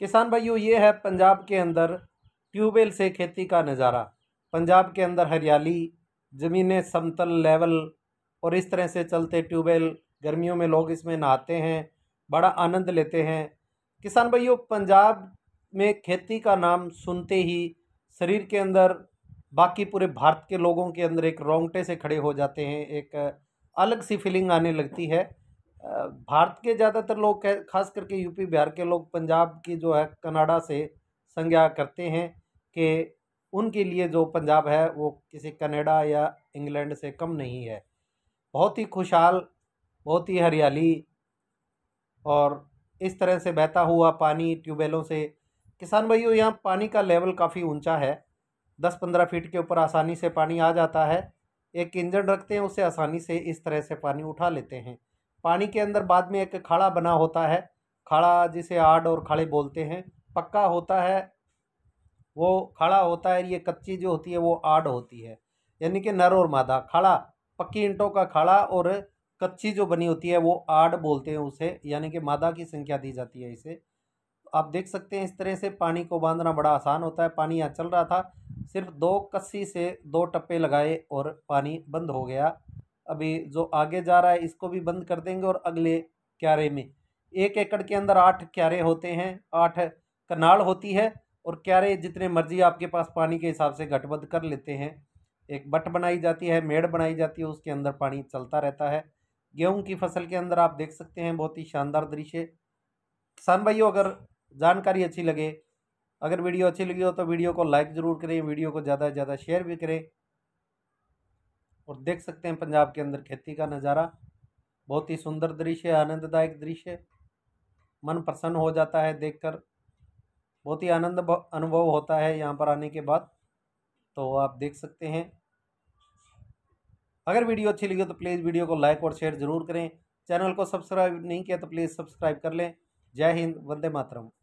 किसान भाइयों ये है पंजाब के अंदर ट्यूबवेल से खेती का नज़ारा पंजाब के अंदर हरियाली ज़मीनें समतल लेवल और इस तरह से चलते ट्यूबवेल गर्मियों में लोग इसमें नहाते हैं बड़ा आनंद लेते हैं किसान भाइयों पंजाब में खेती का नाम सुनते ही शरीर के अंदर बाकी पूरे भारत के लोगों के अंदर एक रोंगटे से खड़े हो जाते हैं एक अलग सी फीलिंग आने लगती है भारत के ज़्यादातर लोग खास करके यूपी बिहार के लोग पंजाब की जो है कनाडा से संज्ञा करते हैं कि उनके लिए जो पंजाब है वो किसी कनाडा या इंग्लैंड से कम नहीं है बहुत ही खुशहाल बहुत ही हरियाली और इस तरह से बहता हुआ पानी ट्यूबवेलों से किसान भाइयों यहाँ पानी का लेवल काफ़ी ऊंचा है दस पंद्रह फीट के ऊपर आसानी से पानी आ जाता है एक इंजन रखते हैं उसे आसानी से इस तरह से पानी उठा लेते हैं पानी के अंदर बाद में एक खाड़ा बना होता है खाड़ा जिसे आड़ और खाड़े बोलते हैं पक्का होता है वो खाड़ा होता है ये कच्ची जो होती है वो आड़ होती है यानी कि नर और मादा खाड़ा पक्की ईंटों का खाड़ा और कच्ची जो बनी होती है वो आड़ बोलते हैं उसे यानी कि मादा की संख्या दी जाती है इसे आप देख सकते हैं इस तरह से पानी को बांधना बड़ा आसान होता है पानी यहाँ चल रहा था सिर्फ दो कस्सी से दो टप्पे लगाए और पानी बंद हो गया अभी जो आगे जा रहा है इसको भी बंद कर देंगे और अगले क्यारे में एक एकड़ के अंदर आठ क्यारे होते हैं आठ कनाल होती है और क्यारे जितने मर्जी आपके पास पानी के हिसाब से घटबद्ध कर लेते हैं एक बट बनाई जाती है मेड़ बनाई जाती है उसके अंदर पानी चलता रहता है गेहूं की फसल के अंदर आप देख सकते हैं बहुत ही शानदार दृश्य किसान भाइयों अगर जानकारी अच्छी लगे अगर वीडियो अच्छी लगी हो तो वीडियो को लाइक ज़रूर करें वीडियो को ज़्यादा से ज़्यादा शेयर भी करें और देख सकते हैं पंजाब के अंदर खेती का नज़ारा बहुत ही सुंदर दृश्य आनंददायक दृश्य मन प्रसन्न हो जाता है देखकर बहुत ही आनंद अनुभव होता है यहाँ पर आने के बाद तो आप देख सकते हैं अगर वीडियो अच्छी लगी तो प्लीज़ वीडियो को लाइक और शेयर ज़रूर करें चैनल को सब्सक्राइब नहीं किया तो प्लीज़ सब्सक्राइब कर लें जय हिंद वंदे मातरम